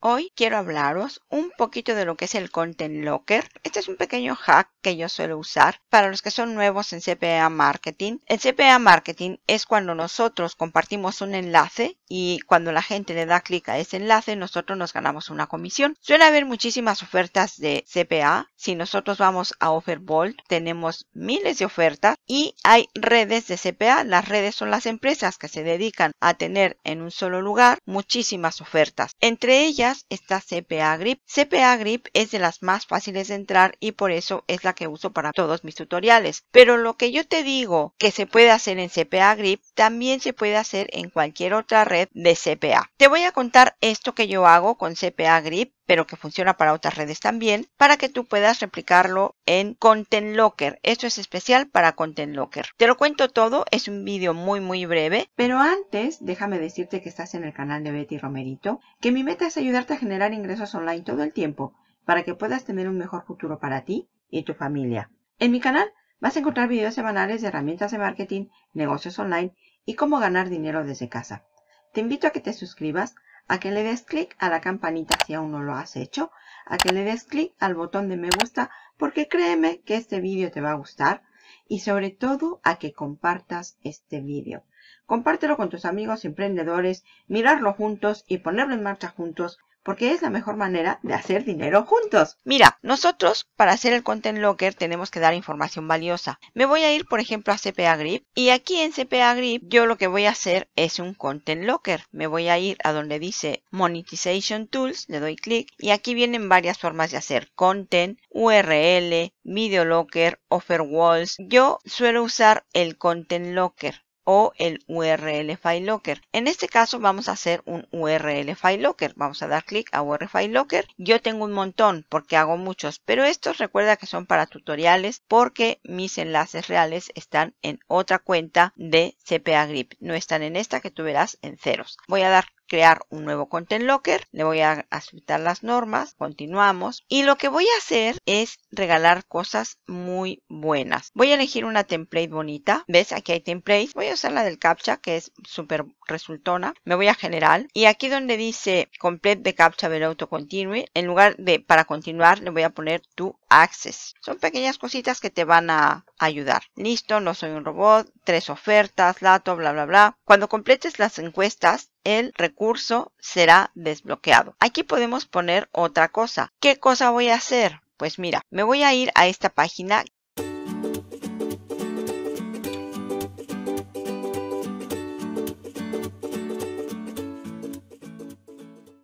Hoy quiero hablaros un poquito de lo que es el Content Locker. Este es un pequeño hack que yo suelo usar para los que son nuevos en CPA Marketing. El CPA Marketing es cuando nosotros compartimos un enlace y cuando la gente le da clic a ese enlace nosotros nos ganamos una comisión. Suele haber muchísimas ofertas de CPA. Si nosotros vamos a Offerbolt tenemos miles de ofertas y hay redes de CPA. Las redes son las empresas que se dedican a tener en un solo lugar muchísimas ofertas. Entre ellas esta está CPA Grip. CPA Grip es de las más fáciles de entrar y por eso es la que uso para todos mis tutoriales. Pero lo que yo te digo que se puede hacer en CPA Grip también se puede hacer en cualquier otra red de CPA. Te voy a contar esto que yo hago con CPA Grip pero que funciona para otras redes también, para que tú puedas replicarlo en Content Locker. Esto es especial para Content Locker. Te lo cuento todo, es un vídeo muy muy breve, pero antes déjame decirte que estás en el canal de Betty Romerito, que mi meta es ayudarte a generar ingresos online todo el tiempo, para que puedas tener un mejor futuro para ti y tu familia. En mi canal vas a encontrar videos semanales de herramientas de marketing, negocios online y cómo ganar dinero desde casa. Te invito a que te suscribas a que le des clic a la campanita si aún no lo has hecho, a que le des clic al botón de me gusta porque créeme que este vídeo te va a gustar y sobre todo a que compartas este vídeo. Compártelo con tus amigos emprendedores, mirarlo juntos y ponerlo en marcha juntos porque es la mejor manera de hacer dinero juntos. Mira, nosotros para hacer el Content Locker tenemos que dar información valiosa. Me voy a ir, por ejemplo, a CPA Grip y aquí en CPA Grip yo lo que voy a hacer es un Content Locker. Me voy a ir a donde dice Monetization Tools, le doy clic y aquí vienen varias formas de hacer Content, URL, Video Locker, Offer Walls. Yo suelo usar el Content Locker o el URL File Locker. En este caso vamos a hacer un URL File Locker. Vamos a dar clic a URL File Locker. Yo tengo un montón porque hago muchos, pero estos recuerda que son para tutoriales porque mis enlaces reales están en otra cuenta de CPA Grip. No están en esta que tú verás en ceros. Voy a dar crear un nuevo content locker, le voy a aceptar las normas, continuamos y lo que voy a hacer es regalar cosas muy buenas. Voy a elegir una template bonita, ves aquí hay templates, voy a usar la del captcha que es súper resultona, me voy a general y aquí donde dice complete the captcha del to continue, en lugar de para continuar le voy a poner to access. Son pequeñas cositas que te van a ayudar. Listo, no soy un robot, tres ofertas, lato, bla, bla, bla. Cuando completes las encuestas, el recurso será desbloqueado. Aquí podemos poner otra cosa. ¿Qué cosa voy a hacer? Pues mira, me voy a ir a esta página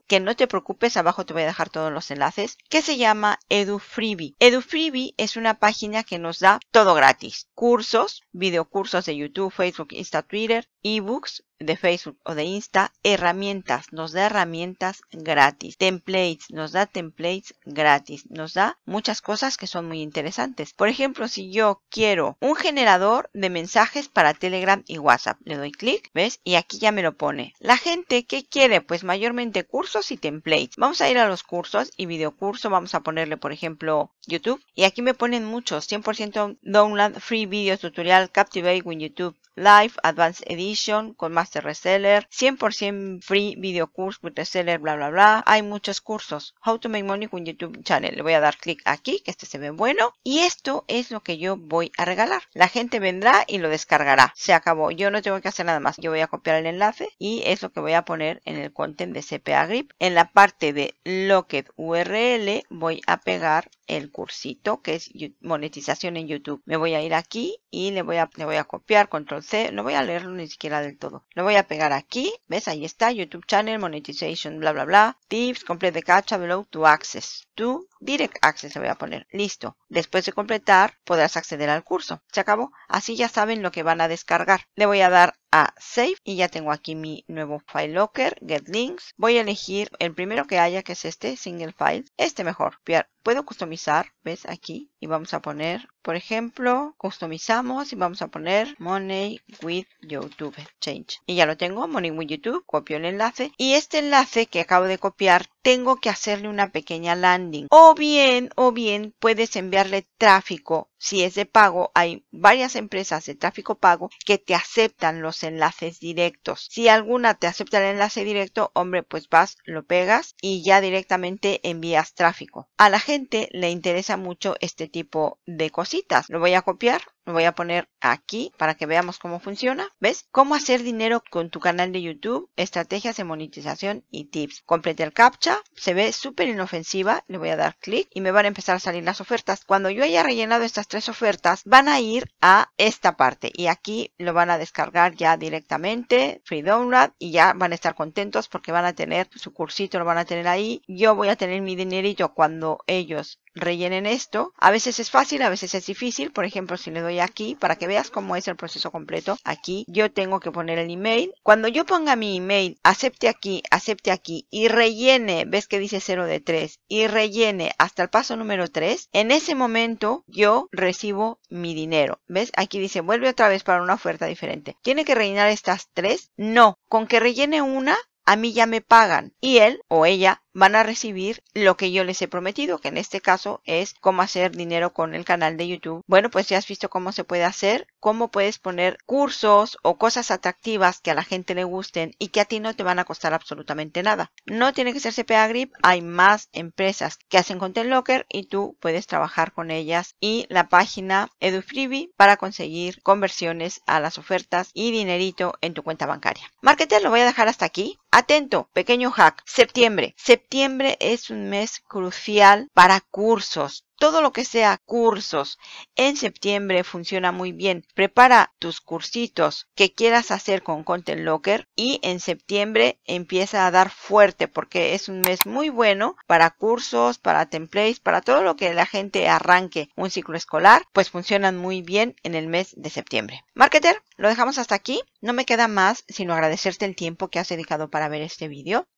que no te preocupes, abajo te voy a dejar todos los enlaces, que se llama EduFreebie. EduFreebie es una página que nos da todo gratis. Cursos, videocursos de YouTube, Facebook, Insta, Twitter, ebooks de Facebook o de Insta, herramientas, nos da herramientas gratis, templates, nos da templates gratis, nos da muchas cosas que son muy interesantes. Por ejemplo, si yo quiero un generador de mensajes para Telegram y WhatsApp, le doy clic, ¿ves? Y aquí ya me lo pone. La gente, ¿qué quiere? Pues mayormente cursos y templates. Vamos a ir a los cursos y videocurso, vamos a ponerle, por ejemplo, YouTube. Y aquí me ponen muchos, 100% download, free video tutorial, Captivate with YouTube. Live, Advanced Edition, con Master Reseller, 100% free video course with reseller, bla, bla, bla. Hay muchos cursos. How to make money with YouTube channel. Le voy a dar clic aquí, que este se ve bueno. Y esto es lo que yo voy a regalar. La gente vendrá y lo descargará. Se acabó. Yo no tengo que hacer nada más. Yo voy a copiar el enlace y es lo que voy a poner en el content de CPA Grip. En la parte de Locked URL voy a pegar el cursito que es monetización en YouTube. Me voy a ir aquí y le voy a, le voy a copiar, control C, no voy a leerlo ni siquiera del todo. Lo voy a pegar aquí, ¿ves? Ahí está, YouTube Channel, Monetization, bla, bla, bla, Tips, Complete the cacha. Below to Access, to Direct Access le voy a poner. Listo. Después de completar, podrás acceder al curso. Se acabó. Así ya saben lo que van a descargar. Le voy a dar a Save y ya tengo aquí mi nuevo File Locker, Get Links. Voy a elegir el primero que haya, que es este, Single File. Este mejor. Puedo customizar, ¿ves? Aquí y vamos a poner, por ejemplo, customizamos y vamos a poner Money with YouTube Change. Y ya lo tengo, Money with YouTube, copio el enlace. Y este enlace que acabo de copiar, tengo que hacerle una pequeña landing. O bien, o bien, puedes enviarle tráfico si es de pago, hay varias empresas de tráfico pago que te aceptan los enlaces directos. Si alguna te acepta el enlace directo, hombre, pues vas, lo pegas y ya directamente envías tráfico. A la gente le interesa mucho este tipo de cositas. Lo voy a copiar, lo voy a poner aquí para que veamos cómo funciona. ¿Ves? Cómo hacer dinero con tu canal de YouTube, estrategias de monetización y tips. Complete el captcha, se ve súper inofensiva, le voy a dar clic y me van a empezar a salir las ofertas. Cuando yo haya rellenado estas tres ofertas van a ir a esta parte y aquí lo van a descargar ya directamente, free download y ya van a estar contentos porque van a tener su cursito, lo van a tener ahí. Yo voy a tener mi dinerito cuando ellos rellenen esto. A veces es fácil, a veces es difícil. Por ejemplo, si le doy aquí para que veas cómo es el proceso completo, aquí yo tengo que poner el email. Cuando yo ponga mi email, acepte aquí, acepte aquí y rellene, ves que dice 0 de 3 y rellene hasta el paso número 3, en ese momento yo recibo mi dinero. ¿Ves? Aquí dice, vuelve otra vez para una oferta diferente. ¿Tiene que rellenar estas tres? No, con que rellene una, a mí ya me pagan y él o ella van a recibir lo que yo les he prometido, que en este caso es cómo hacer dinero con el canal de YouTube. Bueno, pues ya has visto cómo se puede hacer, cómo puedes poner cursos o cosas atractivas que a la gente le gusten y que a ti no te van a costar absolutamente nada. No tiene que ser CPA Grip, hay más empresas que hacen Content Locker y tú puedes trabajar con ellas y la página EduFreebie para conseguir conversiones a las ofertas y dinerito en tu cuenta bancaria. Marketer, lo voy a dejar hasta aquí. Atento, pequeño hack. Septiembre Septiembre es un mes crucial para cursos. Todo lo que sea cursos en septiembre funciona muy bien. Prepara tus cursitos que quieras hacer con Content Locker y en septiembre empieza a dar fuerte porque es un mes muy bueno para cursos, para templates, para todo lo que la gente arranque un ciclo escolar, pues funcionan muy bien en el mes de septiembre. Marketer, lo dejamos hasta aquí. No me queda más sino agradecerte el tiempo que has dedicado para ver este vídeo.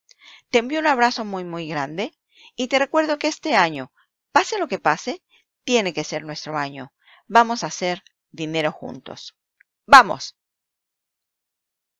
Te envío un abrazo muy, muy grande y te recuerdo que este año, pase lo que pase, tiene que ser nuestro año. Vamos a hacer dinero juntos. ¡Vamos!